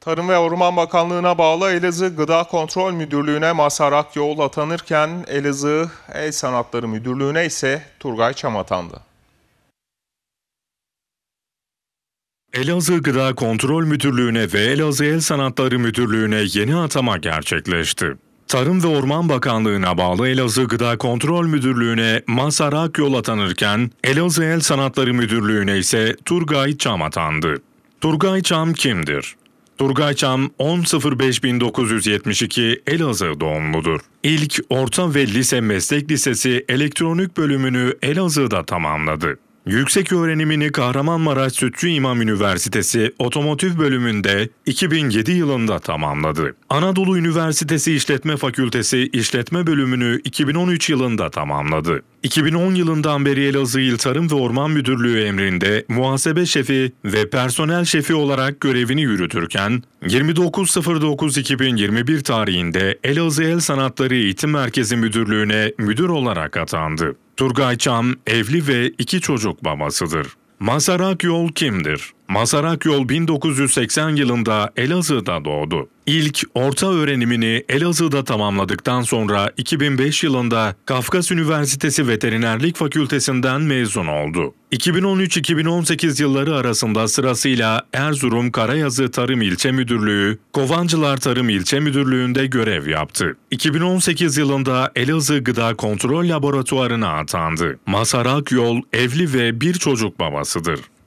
Tarım ve Orman Bakanlığı'na bağlı Elazığ Gıda Kontrol Müdürlüğü'ne Masarak Yol atanırken Elazığ El Sanatları Müdürlüğü'ne ise Turgay Çam atandı. Elazığ Gıda Kontrol Müdürlüğü'ne ve Elazığ El Sanatları Müdürlüğü'ne yeni atama gerçekleşti. Tarım ve Orman Bakanlığı'na bağlı Elazığ Gıda Kontrol Müdürlüğü'ne Masarak Yol atanırken Elazığ El Sanatları Müdürlüğü'ne ise Turgay Çam atandı. Turgay Çam kimdir? Turgay Çam 10.05.1972 Elazığ doğumludur. İlk orta ve lise meslek lisesi elektronik bölümünü Elazığ'da tamamladı. Yüksek öğrenimini Kahramanmaraş Sütçü İmam Üniversitesi Otomotiv bölümünde 2007 yılında tamamladı. Anadolu Üniversitesi İşletme Fakültesi İşletme bölümünü 2013 yılında tamamladı. 2010 yılından beri Elazığ İl Tarım ve Orman Müdürlüğü emrinde muhasebe şefi ve personel şefi olarak görevini yürütürken 29.09.2021 tarihinde Elazığ El Sanatları Eğitim Merkezi Müdürlüğü'ne müdür olarak atandı. Turgay Çam evli ve iki çocuk babasıdır. Masarak Yol kimdir? Masarak Yol 1980 yılında Elazığ'da doğdu. İlk orta öğrenimini Elazığ'da tamamladıktan sonra 2005 yılında Kafkas Üniversitesi Veterinerlik Fakültesinden mezun oldu. 2013-2018 yılları arasında sırasıyla Erzurum Karayazı Tarım İlçe Müdürlüğü, Kovancılar Tarım İlçe Müdürlüğü'nde görev yaptı. 2018 yılında Elazığ Gıda Kontrol Laboratuvarı'na atandı. Masarak Yol evli ve bir çocuk babasıdır.